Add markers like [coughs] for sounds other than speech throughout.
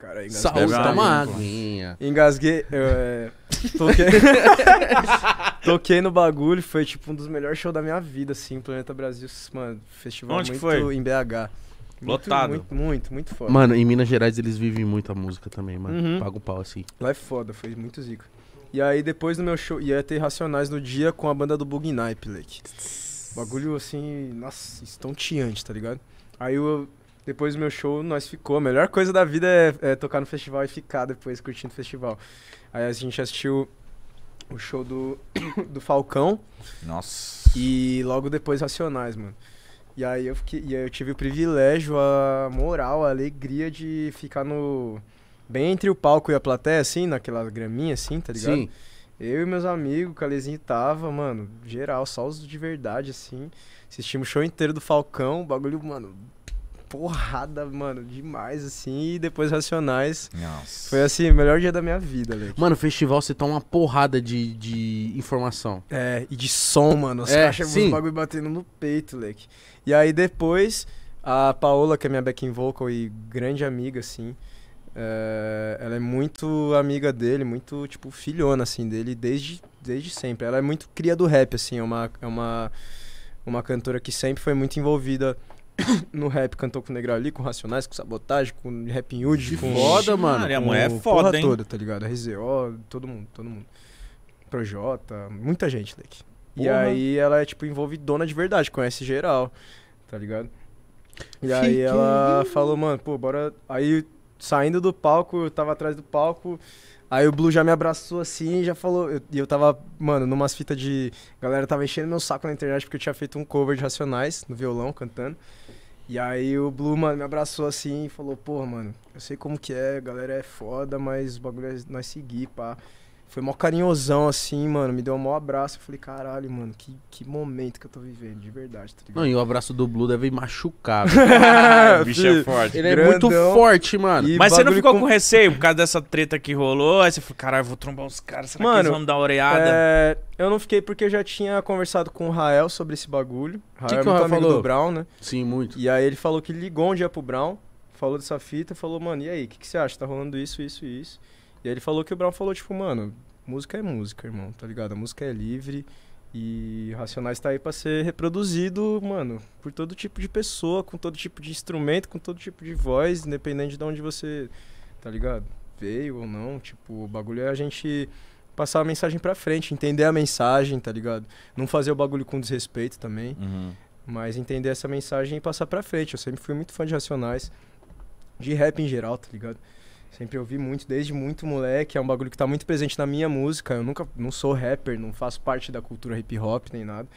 Cara, engasguei. Saúde, toma uma Engasguei. é, [laughs] toquei... toquei no bagulho, foi tipo um dos melhores shows da minha vida, assim. Planeta Brasil, mano, festival Onde muito foi? em BH. Lotado. Muito, muito, muito, foda. Mano, em Minas Gerais eles vivem muito a música também, mano. Uhum. Paga o pau, assim. Lá é foda, foi muito zica. E aí depois do meu show, ia ter Racionais no dia com a banda do Nipe, Leque. Bagulho assim, nossa, estonteante, tá ligado? Aí eu depois do meu show, nós ficou. A melhor coisa da vida é, é tocar no festival e ficar depois curtindo o festival. Aí a gente assistiu o show do, [coughs] do Falcão. Nossa. E logo depois Racionais, mano. E aí eu fiquei, e aí eu tive o privilégio, a moral, a alegria de ficar no bem entre o palco e a plateia assim, naquela graminha assim, tá ligado? Sim. Eu e meus amigos, o Calezinho tava, mano, geral, só os de verdade assim. Assistimos o show inteiro do Falcão, o bagulho, mano, porrada, mano, demais, assim. E depois Racionais. Nossa. Foi assim, o melhor dia da minha vida, velho. Mano, o festival você tá uma porrada de, de informação. É, e de som, mano. acha é, caras chegam bagulho batendo no peito, leque. E aí depois, a Paola, que é minha backing vocal e grande amiga, assim. É, ela é muito amiga dele, muito, tipo, filhona, assim, dele desde, desde sempre. Ela é muito cria do rap, assim, é uma, é uma, uma cantora que sempre foi muito envolvida [coughs] no rap cantou com o negrão ali, com Racionais, com Sabotagem, com Rap Hood, com. Foda, mano. Cara, a mulher é foda, porra hein? toda, tá ligado? RZO, todo mundo, todo mundo. Projota, muita gente daqui. Porra. E aí ela é, tipo, envolvidona de verdade, conhece geral, tá ligado? E Fiquei... aí ela falou, mano, pô, bora. Aí saindo do palco, eu tava atrás do palco. Aí o Blue já me abraçou assim e já falou. E eu, eu, tava, mano, numas fitas de. A galera tava enchendo meu saco na internet porque eu tinha feito um cover de Racionais no violão, cantando. E aí o Blue, mano, me abraçou assim e falou: Porra, mano, eu sei como que é, a galera é foda, mas o bagulho é nós seguir, pá foi mó carinhosão, assim, mano. Me deu um maior abraço. Eu falei, caralho, mano, que, que momento que eu tô vivendo, de verdade, tá Não, e o abraço do Blue deve machucar. [laughs] o bicho é forte. Ele é Grandão. é muito forte, mano. E Mas você não ficou com... com... receio por causa dessa treta que rolou? Aí você falou, caralho, vou trombar os caras, será mano, que eles vão dar uma oreada? É... Eu não fiquei porque eu já tinha conversado com o Rael sobre esse bagulho. Rael que é que muito amigo falou? do Brown, né? Sim, muito. E aí ele falou que ligou um dia pro Brown, falou dessa fita, falou, mano, e aí, o que, que você acha? Tá rolando isso, isso e isso. E aí ele falou que o Brown falou, tipo, mano, música é música, irmão, tá ligado? A música é livre e Racionais tá aí pra ser reproduzido, mano, por todo tipo de pessoa, com todo tipo de instrumento, com todo tipo de voz, independente de onde você, tá ligado? Veio ou não, tipo, o bagulho é a gente passar a mensagem pra frente, entender a mensagem, tá ligado? Não fazer o bagulho com desrespeito também, uhum. mas entender essa mensagem e passar pra frente. Eu sempre fui muito fã de Racionais, de rap em geral, tá ligado? Sempre ouvi muito, desde muito moleque. É um bagulho que tá muito presente na minha música. Eu nunca, não sou rapper, não faço parte da cultura hip hop nem nada.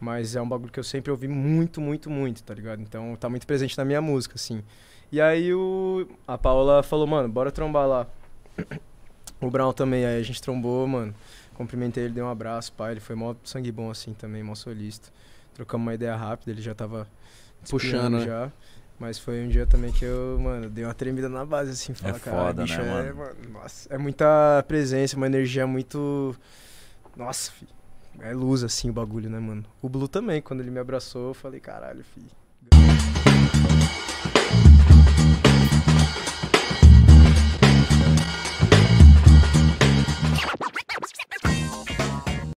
Mas é um bagulho que eu sempre ouvi muito, muito, muito, tá ligado? Então tá muito presente na minha música, assim. E aí o, a Paula falou, mano, bora trombar lá. O Brown também, aí a gente trombou, mano. Cumprimentei ele, dei um abraço, pai. Ele foi mó sangue bom, assim, também, mó solista. Trocamos uma ideia rápida, ele já tava puxando né? já. Mas foi um dia também que eu, mano, dei uma tremida na base, assim, falar, é cara, foda, bicho, né, é, mano? é, mano? Nossa, é muita presença, uma energia muito. Nossa, filho. É luz, assim, o bagulho, né, mano? O Blue também, quando ele me abraçou, eu falei, caralho, filho.